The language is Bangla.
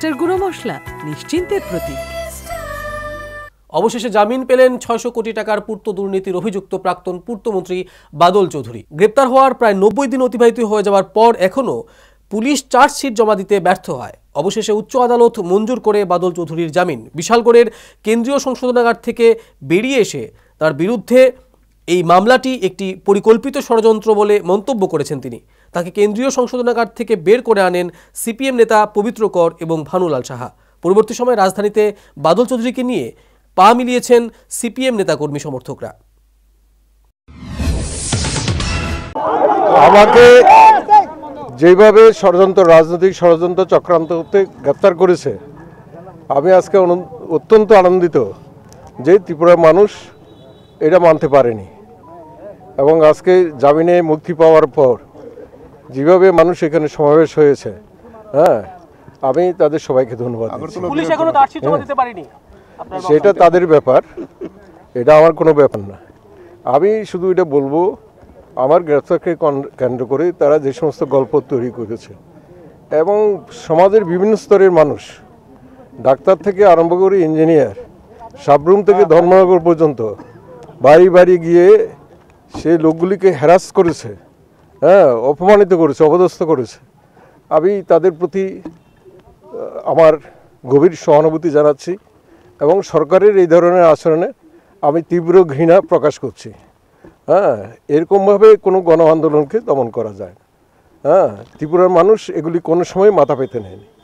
মিস্টার গুঁড়ো মশলা নিশ্চিন্তের প্রতীক অবশেষে জামিন পেলেন ছয়শো কোটি টাকার পূর্ত দুর্নীতির অভিযুক্ত প্রাক্তন পূর্তমন্ত্রী বাদল চৌধুরী গ্রেপ্তার হওয়ার প্রায় নব্বই দিন অতিবাহিত হয়ে যাওয়ার পর এখনও পুলিশ চার্জশিট জমা দিতে ব্যর্থ হয় অবশেষে উচ্চ আদালত মঞ্জুর করে বাদল চৌধুরীর জামিন বিশালগড়ের কেন্দ্রীয় সংশোধনাগার থেকে বেরিয়ে এসে তার বিরুদ্ধে এই মামলাটি একটি পরিকল্পিত ষড়যন্ত্র বলে মন্তব্য করেছেন তিনি তাকে কেন্দ্রীয় সংশোধনাগার থেকে বের করে আনেন সিপিএম নেতা পবিত্র কর এবং ভানুলাল সাহা পরবর্তী সময়ে রাজধানীতে বাদল চৌধুরীকে নিয়ে পা মিলিয়েছেন সিপিএম নেতাকর্মী সমর্থকরা আমাকে যেভাবে ষড়যন্ত্র রাজনৈতিক ষড়যন্ত্র চক্রান্ত করতে গ্রেপ্তার করেছে আমি আজকে অত্যন্ত আনন্দিত যে ত্রিপুরা মানুষ এটা মানতে পারেনি এবং আজকে জামিনে মুক্তি পাওয়ার পর যেভাবে মানুষ এখানে সমাবেশ হয়েছে হ্যাঁ আমি তাদের সবাইকে ধন্যবাদ হ্যাঁ। সেটা তাদের ব্যাপার এটা আমার কোনো ব্যাপার না আমি শুধু এটা বলবো আমার গ্রেফতারকে কেন্দ্র করে তারা যে সমস্ত গল্প তৈরি করেছে এবং সমাজের বিভিন্ন স্তরের মানুষ ডাক্তার থেকে আরম্ভ করে ইঞ্জিনিয়ার সাবরুম থেকে ধর্মনগর পর্যন্ত বাড়ি বাড়ি গিয়ে সে লোকগুলিকে হ্যারাস করেছে হ্যাঁ অপমানিত করেছে অপদস্থ করেছে আমি তাদের প্রতি আমার গভীর সহানুভূতি জানাচ্ছি এবং সরকারের এই ধরনের আচরণে আমি তীব্র ঘৃণা প্রকাশ করছি হ্যাঁ এরকমভাবে কোনো গণ আন্দোলনকে দমন করা যায় হ্যাঁ ত্রিপুরার মানুষ এগুলি কোনো সময় মাথা পেতে নেয়নি